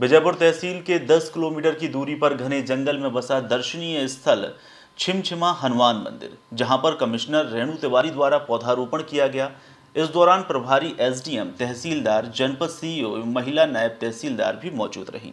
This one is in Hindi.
बीजापुर तहसील के 10 किलोमीटर की दूरी पर घने जंगल में बसा दर्शनीय स्थल छिमछिमा हनुमान मंदिर जहां पर कमिश्नर रेणु तिवारी द्वारा पौधारोपण किया गया इस दौरान प्रभारी एसडीएम तहसीलदार जनपद सीईओ महिला नायब तहसीलदार भी मौजूद रहीं